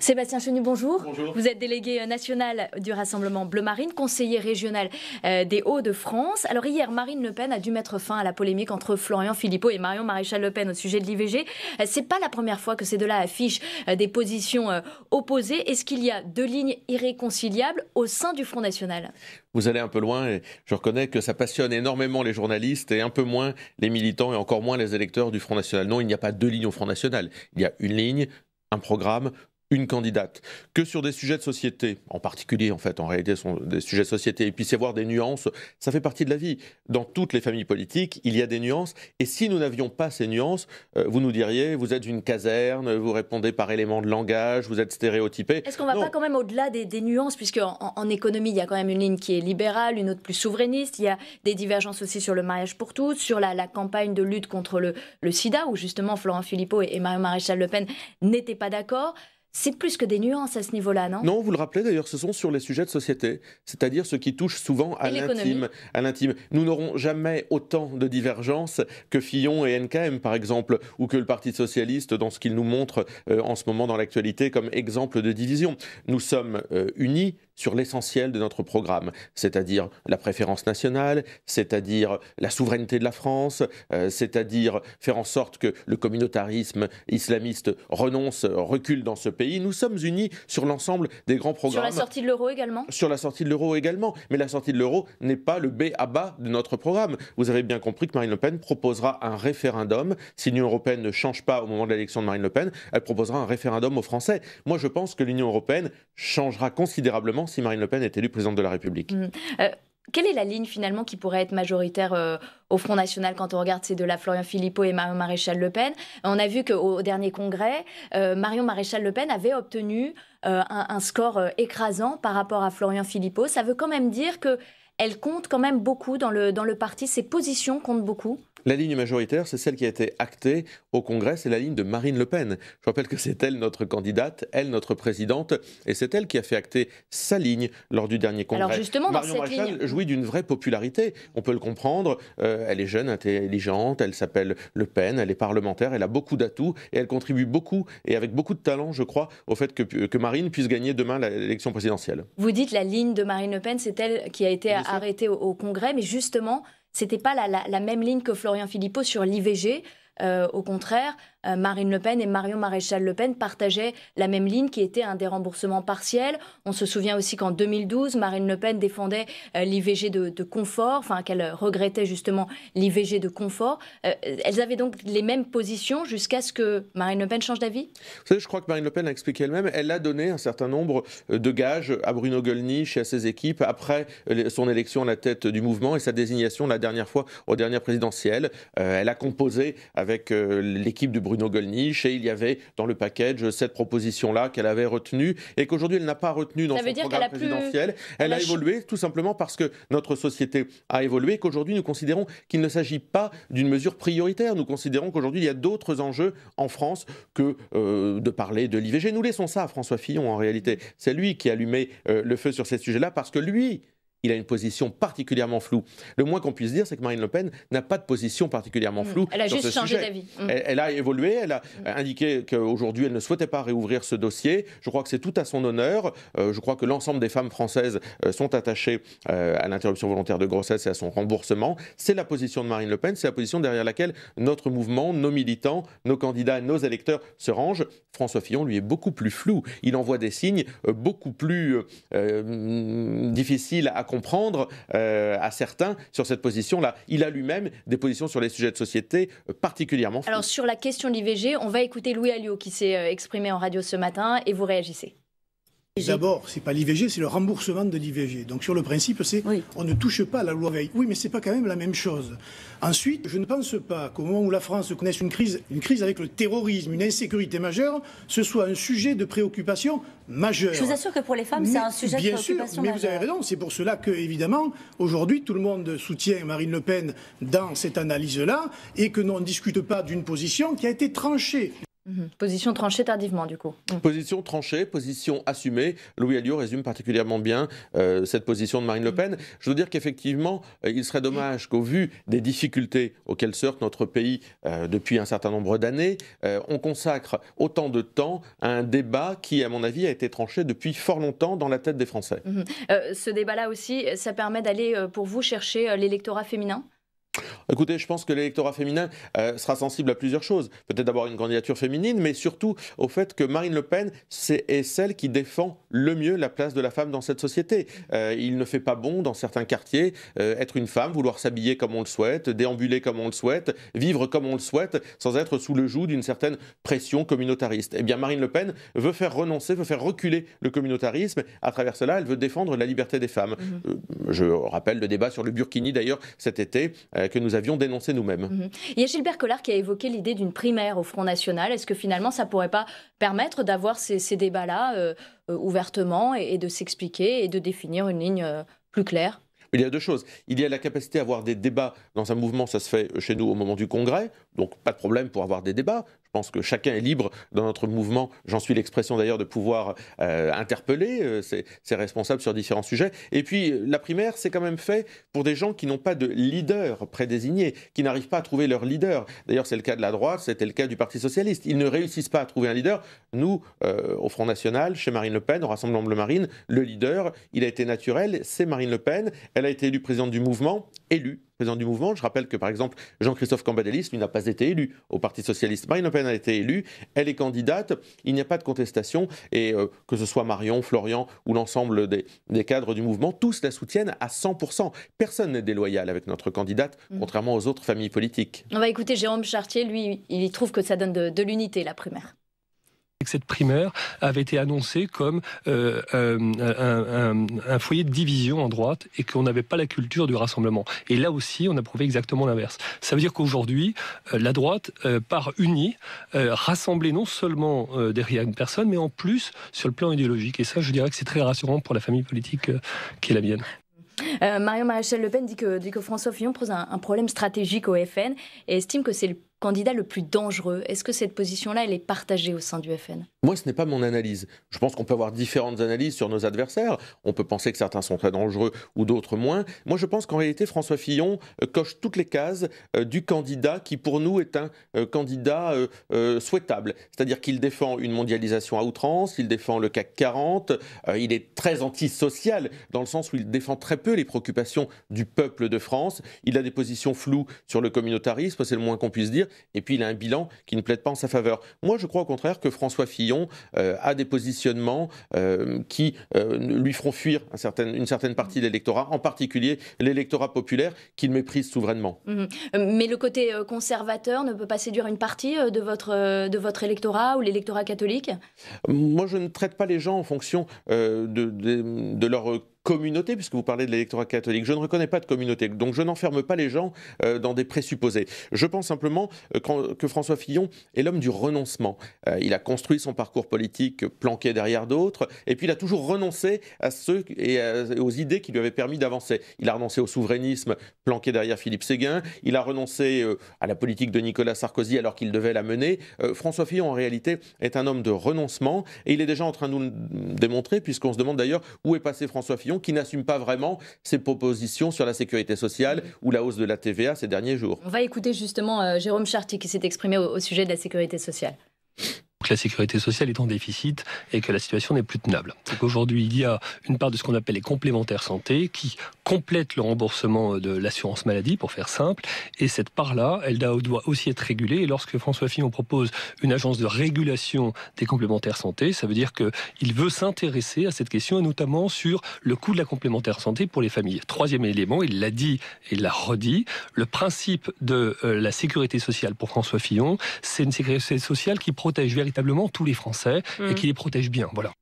Sébastien Chenu, bonjour. Bonjour. Vous êtes délégué euh, national du Rassemblement Bleu Marine, conseiller régional euh, des Hauts-de-France. Alors hier, Marine Le Pen a dû mettre fin à la polémique entre Florian Philippot et Marion Maréchal Le Pen au sujet de l'IVG. Euh, c'est pas la première fois que ces deux-là affichent des positions opposées. Est-ce qu'il y a deux lignes irréconciliables au sein du Front National vous allez un peu loin et je reconnais que ça passionne énormément les journalistes et un peu moins les militants et encore moins les électeurs du Front National. Non, il n'y a pas deux lignes au Front National. Il y a une ligne, un programme, une candidate que sur des sujets de société, en particulier en fait, en réalité sont des sujets de société, et puis c'est voir des nuances, ça fait partie de la vie. Dans toutes les familles politiques, il y a des nuances, et si nous n'avions pas ces nuances, euh, vous nous diriez, vous êtes une caserne, vous répondez par éléments de langage, vous êtes stéréotypé. Est-ce qu'on ne va pas quand même au-delà des, nuances, puisque en, économie, il y a quand même une ligne qui est libérale, une autre plus souverainiste, il y a des divergences aussi sur le mariage pour tous, sur la, campagne de lutte contre le, le sida, où justement Florent Philippot et, marie Maréchal Le Pen n'étaient pas d'accord. C'est plus que des nuances à ce niveau-là, non Non, vous le rappelez d'ailleurs, ce sont sur les sujets de société, c'est-à-dire ce qui touche souvent à l'intime. À l'intime. Nous n'aurons jamais autant de divergences que Fillon et NKM, par exemple, ou que le Parti socialiste dans ce qu'il nous montre euh, en ce moment dans l'actualité comme exemple de division. Nous sommes euh, unis, sur l'essentiel de notre programme, c'est-à-dire la préférence nationale, c'est-à-dire la souveraineté de la France, euh, c'est-à-dire faire en sorte que le communautarisme islamiste renonce, recule dans ce pays. Nous sommes unis sur l'ensemble des grands programmes. Sur la sortie de l'euro également Sur la sortie de l'euro également. Mais la sortie de l'euro n'est pas le B à bas de notre programme. Vous avez bien compris que Marine Le Pen proposera un référendum. Si l'Union européenne ne change pas au moment de l'élection de Marine Le Pen, elle proposera un référendum aux Français. Moi, je pense que l'Union européenne changera considérablement si Marine Le Pen est élue présidente de la République. Mm. Euh, quelle est la ligne finalement qui pourrait être majoritaire euh, au Front National quand on regarde ces deux-là, Florian Philippot et Marion Maréchal Le Pen On a vu qu'au dernier congrès, euh, Marion Maréchal Le Pen avait obtenu un, score écrasant par rapport à Florian Philippot. Ça veut quand même dire qu'elle compte quand même beaucoup dans le, dans le parti, ses positions comptent beaucoup la ligne majoritaire, c'est celle qui a été actée au Congrès, c'est la ligne de Marine Le Pen. Je rappelle que c'est elle notre candidate, elle notre présidente, et c'est elle qui a fait acter sa ligne lors du dernier Congrès. Alors justement, dans cette jouit d'une vraie popularité, on peut le comprendre. Euh, elle est jeune, intelligente, elle s'appelle Le Pen, elle est parlementaire, elle a beaucoup d'atouts, et elle contribue beaucoup, et avec beaucoup de talent, je crois, au fait que, Marine puisse gagner demain l'élection présidentielle. Vous dites la ligne de Marine Le Pen, c'est elle qui a été arrêtée au Congrès, mais justement... C'était pas la, même ligne que Florian Philippot sur l'IVG. Euh, au contraire, euh, Marine Le Pen et Marion Maréchal Le Pen partageaient la même ligne qui était un déremboursement partiel. On se souvient aussi qu'en 2012, Marine Le Pen défendait euh, l'IVG de, confort, enfin qu'elle regrettait justement l'IVG de confort. Euh, elles avaient donc les mêmes positions jusqu'à ce que Marine Le Pen change d'avis Vous savez, je crois que Marine Le Pen a expliqué elle-même, elle a donné un certain nombre de gages à Bruno Gollnisch et à ses équipes après son élection à la tête du mouvement et sa désignation la dernière fois aux dernières présidentielles. elle a composé avec l'équipe du Bruno Gollnisch et il y avait dans le package cette proposition-là qu'elle avait retenue et qu'aujourd'hui elle n'a pas retenue dans son programme elle présidentiel. Elle, a, évolué tout simplement parce que notre société a évolué et qu'aujourd'hui nous considérons qu'il ne s'agit pas d'une mesure prioritaire. Nous considérons qu'aujourd'hui il y a d'autres enjeux en France que euh, de parler de l'IVG. Nous laissons ça à François Fillon en réalité. C'est lui qui a allumé euh, le feu sur ces sujets-là parce que lui il a une position particulièrement floue. Le moins qu'on puisse dire, c'est que Marine Le Pen n'a pas de position particulièrement mm. floue. Elle a juste changé d'avis. Mm. Elle, a évolué, elle a mm. indiqué qu'aujourd'hui, elle ne souhaitait pas réouvrir ce dossier. Je crois que c'est tout à son honneur. Euh, je crois que l'ensemble des femmes françaises euh, sont attachées euh, à l'interruption volontaire de grossesse et à son remboursement. C'est la position de Marine Le Pen, c'est la position derrière laquelle notre mouvement, nos militants, nos candidats, nos électeurs se rangent. François Fillon, lui, est beaucoup plus flou. Il envoie des signes beaucoup plus difficiles à comprendre euh, à certains sur cette position-là. Il a lui-même des positions sur les sujets de société euh, particulièrement. Alors, sur la question de l'IVG, on va écouter Louis Alliot qui s'est euh, exprimé en radio ce matin et vous réagissez. D'abord, c'est pas l'IVG, c'est le remboursement de l'IVG. Donc sur le principe, c'est on ne touche pas la loi Veille. Oui, mais c'est pas quand même la même chose. Ensuite, je ne pense pas qu'au moment où la France connaisse une crise, une crise avec le terrorisme, une insécurité majeure, ce soit un sujet de préoccupation majeure. Je vous assure que pour les femmes, c'est un sujet de préoccupation Bien sûr, mais vous avez raison. C'est pour cela que, évidemment, aujourd'hui, tout le monde soutient Marine Le Pen dans cette analyse-là et que l'on ne discute pas d'une position qui a été tranchée. Mhm. Position tranchée tardivement, du coup. Mhm. Position tranchée, position assumée. Louis Alliot résume particulièrement bien euh, cette position de Marine Le Pen. Je veux dire qu'effectivement, euh, il serait dommage qu'au vu des difficultés auxquelles sort notre pays euh, depuis un certain nombre d'années, on consacre autant de temps à un débat qui, à mon avis, a été tranché depuis fort longtemps dans la tête des Français. Mhm. ce débat-là aussi, ça permet d'aller, pour vous, chercher l'électorat féminin Écoutez, je pense que l'électorat féminin euh, sera sensible à plusieurs choses. Peut-être d'abord une candidature féminine, mais surtout au fait que Marine Le Pen c'est, est celle qui défend le mieux la place de la femme dans cette société. Euh, il ne fait pas bon dans certains quartiers euh, être une femme, vouloir s'habiller comme on le souhaite, déambuler comme on le souhaite, vivre comme on le souhaite, sans être sous le joug d'une certaine pression communautariste. Eh bien, Marine Le Pen veut faire renoncer, veut faire reculer le communautarisme. À travers cela, elle veut défendre la liberté des femmes. Mhm. je rappelle le débat sur le burkini d'ailleurs cet été euh, que nous avions dénoncé nous-mêmes. Mhm. Il y a Gilbert Collard qui a évoqué l'idée d'une primaire au Front National. Est-ce que finalement, ça pourrait pas permettre d'avoir ces, débats-là euh, euh, ouvertement et, de s'expliquer et de définir une ligne plus claire il y a deux choses. Il y a la capacité à avoir des débats. Dans un mouvement, ça se fait chez nous au moment du congrès, donc pas de problème pour avoir des débats. Je pense que chacun est libre dans notre mouvement, j'en suis l'expression d'ailleurs, de pouvoir euh, interpeller ses, euh, responsables sur différents sujets. Et puis la primaire, c'est quand même fait pour des gens qui n'ont pas de leader prédésigné, qui n'arrivent pas à trouver leur leader. D'ailleurs, c'est le cas de la droite, c'était le cas du Parti socialiste. Ils ne réussissent pas à trouver un leader. Nous, euh, au Front National, chez Marine Le Pen, au Rassemblement Bleu Marine, le leader, il a été naturel, c'est Marine Le Pen. Elle a été élue présidente du mouvement, élue président du mouvement. Je rappelle que, par exemple, Jean-Christophe Cambadélis, lui, n'a pas été élu au Parti Socialiste. Marine Le Pen a été élue, elle est candidate, il n'y a pas de contestation, et euh, que ce soit Marion, Florian ou l'ensemble des, cadres du mouvement, tous la soutiennent à 100%. Personne n'est déloyal avec notre candidate, mmh. contrairement aux autres familles politiques. On va écouter Jérôme Chartier, lui, il trouve que ça donne de l'unité, la primaire cette primaire avait été annoncée comme euh, euh, un, foyer de division en droite et qu'on n'avait pas la culture du rassemblement. Et là aussi, on a prouvé exactement l'inverse. Ça veut dire qu'aujourd'hui, euh, la droite part unie, rassemblée non seulement derrière une personne, mais en plus sur le plan idéologique. Et ça, je dirais que c'est très rassurant pour la famille politique qui est la mienne. Euh, Marion Maréchal Le Pen dit que, François Fillon pose un, un problème stratégique au FN et estime que c'est le candidat le plus dangereux. Est-ce que cette position-là, elle est partagée au sein du FN Moi, ce n'est pas mon analyse. Je pense qu'on peut avoir différentes analyses sur nos adversaires. On peut penser que certains sont très dangereux ou d'autres moins. Moi, je pense qu'en réalité, François Fillon euh, coche toutes les cases euh, du candidat qui, pour nous, est un euh, candidat souhaitable. C'est-à-dire qu'il défend une mondialisation à outrance, il défend le CAC 40, il est très antisocial dans le sens où il défend très peu les préoccupations du peuple de France. Il a des positions floues sur le communautarisme, c'est le moins qu'on puisse dire et puis il a un bilan qui ne plaide pas en sa faveur. Moi, je crois au contraire que François Fillon euh, a des positionnements euh, qui euh, lui feront fuir une certaine partie de l'électorat, en particulier l'électorat populaire qu'il méprise souverainement. Mhm. Mais le côté conservateur ne peut pas séduire une partie de votre, de votre électorat ou l'électorat catholique Moi, je ne traite pas les gens en fonction de, de leur communauté, puisque vous parlez de l'électorat catholique. Je ne reconnais pas de communauté, donc je n'enferme pas les gens euh, dans des présupposés. Je pense simplement euh, que François Fillon est l'homme du renoncement. Euh, il a construit son parcours politique planqué derrière d'autres, et puis il a toujours renoncé à ceux et aux idées qui lui avaient permis d'avancer. Il a renoncé au souverainisme planqué derrière Philippe Séguin, il a renoncé à la politique de Nicolas Sarkozy alors qu'il devait la mener. François Fillon, en réalité, est un homme de renoncement, et il est déjà en train de nous le démontrer, puisqu'on se demande d'ailleurs où est passé François Fillon qui n'assument pas vraiment ses propositions sur la sécurité sociale ou la hausse de la TVA ces derniers jours. On va écouter justement euh, Jérôme Chartier qui s'est exprimé au, sujet de la sécurité sociale la sécurité sociale est en déficit et que la situation n'est plus tenable. Aujourd'hui, il y a une part de ce qu'on appelle les complémentaires santé qui complète le remboursement euh, de l'assurance maladie, pour faire simple. Et cette part-là, elle doit aussi être régulée. Et lorsque François Fillon propose une agence de régulation des complémentaires santé, ça veut dire qu'il veut s'intéresser à cette question, et notamment sur le coût de la complémentaire santé pour les familles. Troisième élément, il l'a dit et il l'a redit, le principe de euh, la sécurité sociale pour François Fillon, c'est une sécurité sociale qui protège véritablement tous les Français et mmh. qui les protège bien. Voilà.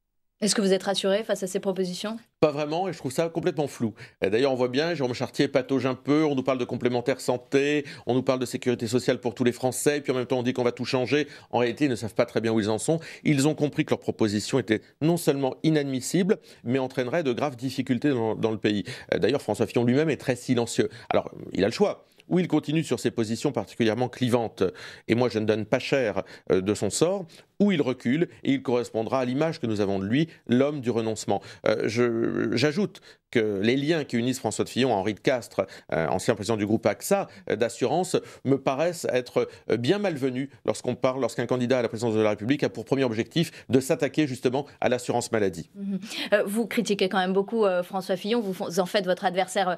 Est-ce que vous êtes rassuré face à ces propositions Pas vraiment, et je trouve ça complètement flou. D'ailleurs, on voit bien, Jérôme Chartier patauge un peu, on nous parle de complémentaire santé, on nous parle de sécurité sociale pour tous les Français, puis en même temps on dit qu'on va tout changer. En réalité, ils ne savent pas très bien où ils en sont. Ils ont compris que leurs propositions étaient non seulement inadmissibles mais entraîneraient de graves difficultés dans le pays. Euh, d'ailleurs, François Fillon lui-même est très silencieux. Alors, il a le choix ou il continue sur ses positions particulièrement clivantes, et moi je ne donne pas cher euh, de son sort, où il recule et il correspondra à l'image que nous avons de lui, l'homme du renoncement. Euh, j'ajoute que les liens qui unissent François de Fillon à Henri de Castres, euh, ancien président du groupe AXA euh, d'assurance, me paraissent être bien malvenus lorsqu'on parle, lorsqu'un candidat à la présidence de la République a pour premier objectif de s'attaquer justement à l'assurance maladie. Mhm. vous critiquez quand même beaucoup François Fillon, vous en faites votre adversaire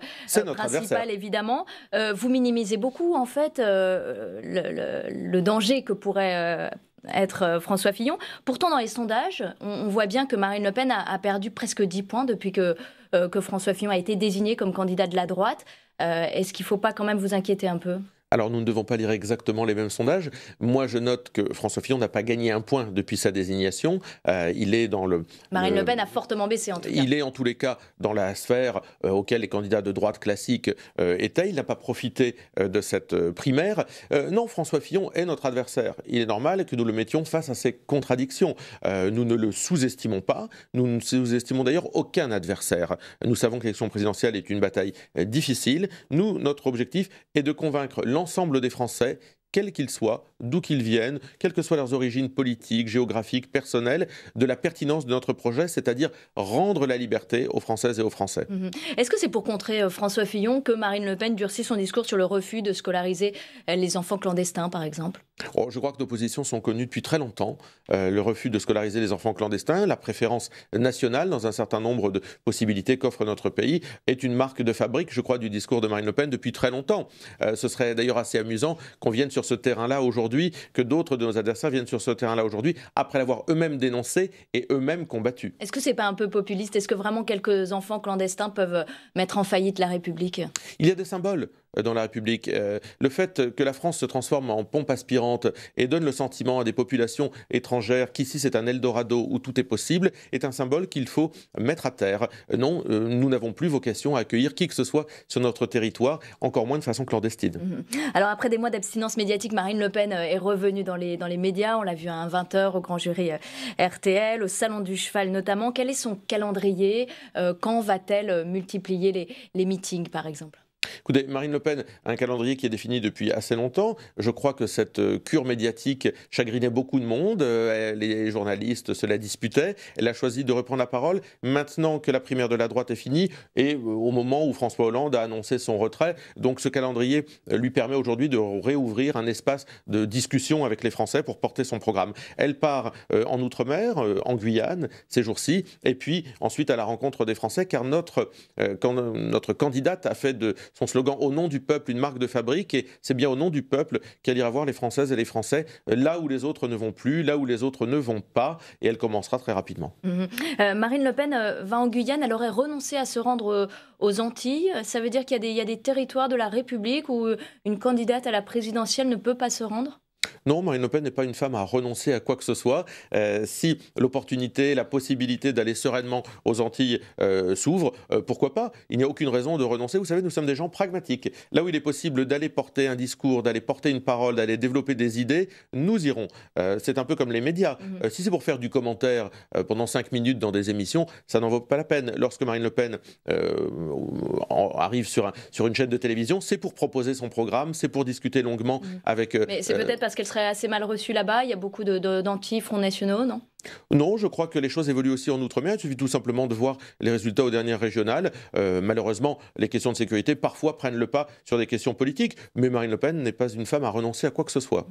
principal évidemment. vous minimisez beaucoup en fait le, danger que pourrait être euh, François Fillon. Pourtant, dans les sondages, on, voit bien que Marine Le Pen a, perdu presque 10 points depuis euh, que, François Fillon a été désigné comme candidat de la droite. Euh, est-ce qu'il ne faut pas quand même vous inquiéter un peu alors nous ne devons pas lire exactement les mêmes sondages. Moi, je note que François Fillon n'a pas gagné un point depuis sa désignation. Euh, il est dans le... Marine le, Pen a fortement baissé en tout cas. Il est en tous les cas dans la sphère euh, auquel les candidats de droite classique euh, étaient. Il n'a pas profité de cette primaire. non, François Fillon est notre adversaire. Il est normal que nous le mettions face à ses contradictions. nous ne le sous-estimons pas. Nous ne sous-estimons d'ailleurs aucun adversaire. Nous savons que l'élection présidentielle est une bataille difficile. Nous, notre objectif est de convaincre l' l'ensemble des Français quels qu'ils soient, d'où qu'ils viennent, quelles que soient leurs origines politiques, géographiques, personnelles, de la pertinence de notre projet, c'est-à-dire rendre la liberté aux Françaises et aux Français. Mhm. Est-ce que c'est pour contrer euh, François Fillon que Marine Le Pen durcit son discours sur le refus de scolariser euh, les enfants clandestins, par exemple oh, Je crois que nos positions sont connues depuis très longtemps. Euh, le refus de scolariser les enfants clandestins, la préférence nationale dans un certain nombre de possibilités qu'offre notre pays, est une marque de fabrique, je crois, du discours de Marine Le Pen depuis très longtemps. ce serait d'ailleurs assez amusant qu'on vienne sur ce terrain-là aujourd'hui, que d'autres de nos adversaires viennent sur ce terrain-là aujourd'hui, après l'avoir eux-mêmes dénoncé et eux-mêmes combattu. Est-ce que ce n'est pas un peu populiste Est-ce que vraiment quelques enfants clandestins peuvent mettre en faillite la République Il y a des symboles. Euh, dans la République. Euh, le fait que la France se transforme en pompe aspirante et donne le sentiment à des populations étrangères qu'ici c'est un Eldorado où tout est possible est un symbole qu'il faut mettre à terre. Euh, non, nous n'avons plus vocation à accueillir qui que ce soit sur notre territoire, encore moins de façon clandestine. Mhm. Alors après des mois d'abstinence médiatique, Marine Le Pen est revenue dans les, dans les médias. On l'a vu à 20h au grand jury RTL, au Salon du Cheval notamment. Quel est son calendrier Quand va-t-elle multiplier les meetings par exemple Marine Le Pen a un calendrier qui est défini depuis assez longtemps. Je crois que cette euh, cure médiatique chagrinait beaucoup de monde. Euh, les journalistes se la disputaient. Elle a choisi de reprendre la parole maintenant que la primaire de la droite est finie et euh, au moment où François Hollande a annoncé son retrait. Donc ce calendrier lui permet aujourd'hui de réouvrir un espace de discussion avec les Français pour porter son programme. Elle part en Outre-mer, en Guyane, ces jours-ci, et puis ensuite à la rencontre des Français, car notre, notre candidate a fait de son slogan Au nom du peuple, une marque de fabrique. Et c'est bien au nom du peuple qu'elle ira voir les Françaises et les Français euh, là où les autres ne vont plus, là où les autres ne vont pas. Et elle commencera très rapidement. Mhm. Euh, Marine Le Pen euh, va en Guyane. Elle aurait renoncé à se rendre aux Antilles. Ça veut dire qu'il y a des territoires de la République où une candidate à la présidentielle ne peut pas se rendre non, Marine Le Pen n'est pas une femme à renoncer à quoi que ce soit. Euh, si l'opportunité, la possibilité d'aller sereinement aux Antilles euh, s'ouvre, euh, pourquoi pas Il n'y a aucune raison de renoncer. Vous savez, nous sommes des gens pragmatiques. Là où il est possible d'aller porter un discours, d'aller porter une parole, d'aller développer des idées, nous irons. c'est un peu comme les médias. Mmh. si c'est pour faire du commentaire pendant cinq minutes dans des émissions, ça n'en vaut pas la peine. Lorsque Marine Le Pen arrive sur, sur une chaîne de télévision, c'est pour proposer son programme, c'est pour discuter longuement mmh. avec... c'est peut-être parce qu'elle assez mal reçu là-bas Il y a beaucoup danti front nationaux, non non, je crois que les choses évoluent aussi en Outre-mer. Il suffit tout simplement de voir les résultats aux dernières régionales. Euh, malheureusement, les questions de sécurité parfois prennent le pas sur des questions politiques, mais Marine Le Pen n'est pas une femme à renoncer à quoi que ce soit.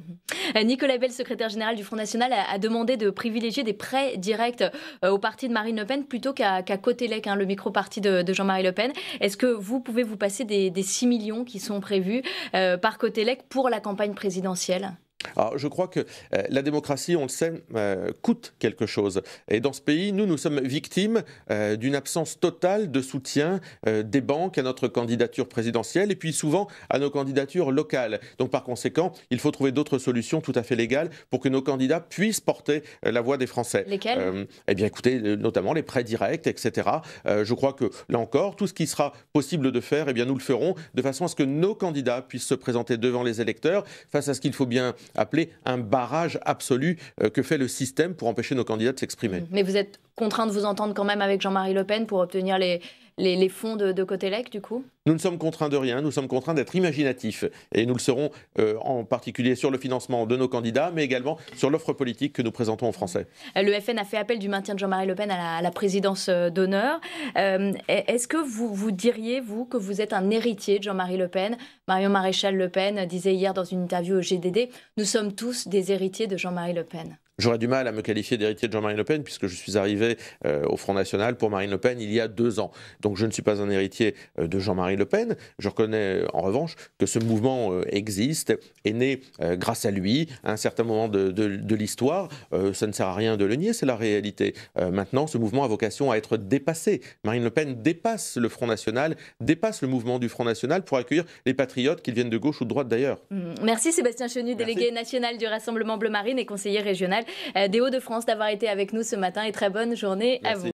Euh, Nicolas Bell, secrétaire général du Front National, a demandé de privilégier des prêts directs euh, au parti de Marine Le Pen plutôt qu'à Cotélec, Cotelec, hein, le micro-parti de, Jean-Marie Le Pen. Est-ce que vous pouvez vous passer des, 6 millions qui sont prévus par Cotelec pour la campagne présidentielle alors, je crois que euh, la démocratie, on le sait, euh, coûte quelque chose. Et dans ce pays, nous, nous sommes victimes euh, d'une absence totale de soutien des banques à notre candidature présidentielle et puis souvent à nos candidatures locales. Donc, par conséquent, il faut trouver d'autres solutions tout à fait légales pour que nos candidats puissent porter la voix des Français. Lesquelles Eh bien, écoutez, notamment les prêts directs, etc. je crois que, là encore, tout ce qui sera possible de faire, eh bien, nous le ferons de façon à ce que nos candidats puissent se présenter devant les électeurs face à ce qu'il faut bien appelé un barrage absolu euh, que fait le système pour empêcher nos candidats de s'exprimer. Mais vous êtes contraint de vous entendre quand même avec Jean-Marie Le Pen pour obtenir les, les, fonds de, de Cotelec, du coup Nous ne sommes contraints de rien, nous sommes contraints d'être imaginatifs. Et nous le serons euh, en particulier sur le financement de nos candidats, mais également sur l'offre politique que nous présentons aux Français. Euh, le FN a fait appel du maintien de Jean-Marie Le Pen à la, présidence euh, d'honneur. Est-ce que vous, vous diriez, vous, que vous êtes un héritier de Jean-Marie Le Pen Marion Maréchal Le Pen disait hier dans une interview au GDD, nous sommes tous des héritiers de Jean-Marie Le Pen. J'aurais du mal à me qualifier d'héritier de Jean-Marie Le Pen puisque je suis arrivé euh, au Front National pour Marine Le Pen il y a deux ans. Donc je ne suis pas un héritier euh, de Jean-Marie Le Pen. Je reconnais euh, en revanche que ce mouvement existe, est né grâce à lui à un certain moment de, l'histoire. ça ne sert à rien de le nier, c'est la réalité. maintenant, ce mouvement a vocation à être dépassé. Marine Le Pen dépasse le Front National, dépasse le mouvement du Front National pour accueillir les patriotes, qu'ils viennent de gauche ou de droite d'ailleurs. Mmh. Merci Sébastien Chenu, délégué national du Rassemblement Bleu Marine et conseiller régional euh, des Hauts-de-France d'avoir été avec nous ce matin et très bonne journée à vous.